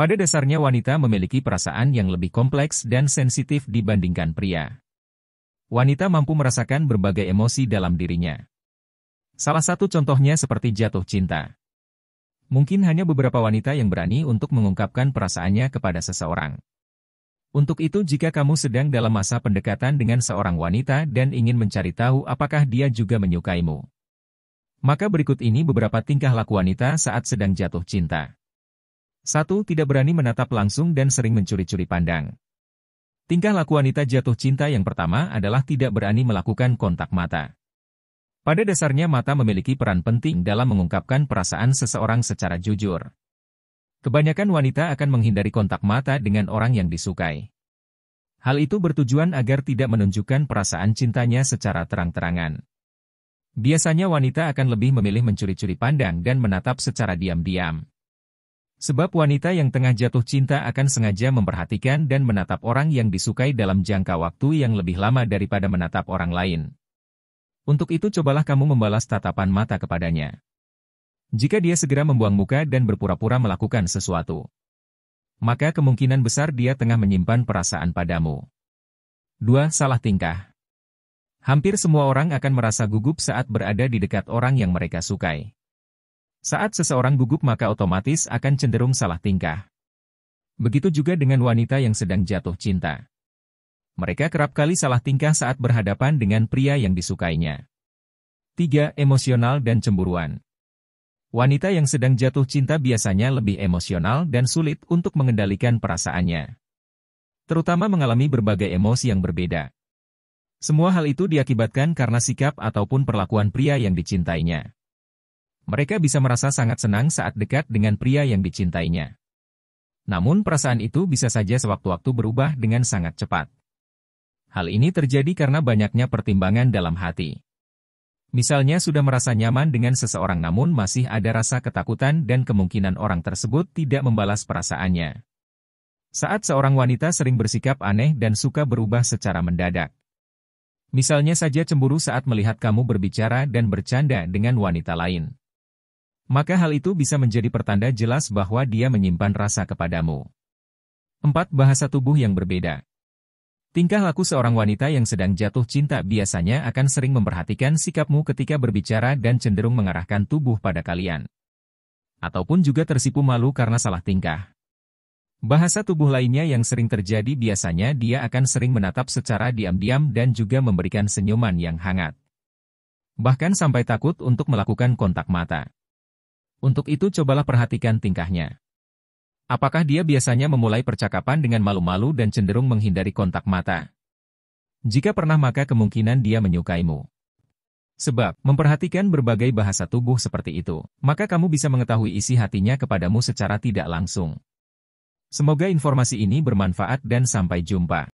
Pada dasarnya wanita memiliki perasaan yang lebih kompleks dan sensitif dibandingkan pria. Wanita mampu merasakan berbagai emosi dalam dirinya. Salah satu contohnya seperti jatuh cinta. Mungkin hanya beberapa wanita yang berani untuk mengungkapkan perasaannya kepada seseorang. Untuk itu jika kamu sedang dalam masa pendekatan dengan seorang wanita dan ingin mencari tahu apakah dia juga menyukaimu. Maka berikut ini beberapa tingkah laku wanita saat sedang jatuh cinta. Satu, tidak berani menatap langsung dan sering mencuri-curi pandang. Tingkah laku wanita jatuh cinta yang pertama adalah tidak berani melakukan kontak mata. Pada dasarnya mata memiliki peran penting dalam mengungkapkan perasaan seseorang secara jujur. Kebanyakan wanita akan menghindari kontak mata dengan orang yang disukai. Hal itu bertujuan agar tidak menunjukkan perasaan cintanya secara terang-terangan. Biasanya wanita akan lebih memilih mencuri-curi pandang dan menatap secara diam-diam. Sebab wanita yang tengah jatuh cinta akan sengaja memperhatikan dan menatap orang yang disukai dalam jangka waktu yang lebih lama daripada menatap orang lain. Untuk itu cobalah kamu membalas tatapan mata kepadanya. Jika dia segera membuang muka dan berpura-pura melakukan sesuatu, maka kemungkinan besar dia tengah menyimpan perasaan padamu. 2. Salah tingkah Hampir semua orang akan merasa gugup saat berada di dekat orang yang mereka sukai. Saat seseorang gugup maka otomatis akan cenderung salah tingkah. Begitu juga dengan wanita yang sedang jatuh cinta. Mereka kerap kali salah tingkah saat berhadapan dengan pria yang disukainya. 3. Emosional dan cemburuan Wanita yang sedang jatuh cinta biasanya lebih emosional dan sulit untuk mengendalikan perasaannya. Terutama mengalami berbagai emosi yang berbeda. Semua hal itu diakibatkan karena sikap ataupun perlakuan pria yang dicintainya. Mereka bisa merasa sangat senang saat dekat dengan pria yang dicintainya. Namun perasaan itu bisa saja sewaktu-waktu berubah dengan sangat cepat. Hal ini terjadi karena banyaknya pertimbangan dalam hati. Misalnya sudah merasa nyaman dengan seseorang namun masih ada rasa ketakutan dan kemungkinan orang tersebut tidak membalas perasaannya. Saat seorang wanita sering bersikap aneh dan suka berubah secara mendadak. Misalnya saja cemburu saat melihat kamu berbicara dan bercanda dengan wanita lain maka hal itu bisa menjadi pertanda jelas bahwa dia menyimpan rasa kepadamu. 4. Bahasa tubuh yang berbeda Tingkah laku seorang wanita yang sedang jatuh cinta biasanya akan sering memperhatikan sikapmu ketika berbicara dan cenderung mengarahkan tubuh pada kalian. Ataupun juga tersipu malu karena salah tingkah. Bahasa tubuh lainnya yang sering terjadi biasanya dia akan sering menatap secara diam-diam dan juga memberikan senyuman yang hangat. Bahkan sampai takut untuk melakukan kontak mata. Untuk itu cobalah perhatikan tingkahnya. Apakah dia biasanya memulai percakapan dengan malu-malu dan cenderung menghindari kontak mata? Jika pernah maka kemungkinan dia menyukaimu. Sebab, memperhatikan berbagai bahasa tubuh seperti itu, maka kamu bisa mengetahui isi hatinya kepadamu secara tidak langsung. Semoga informasi ini bermanfaat dan sampai jumpa.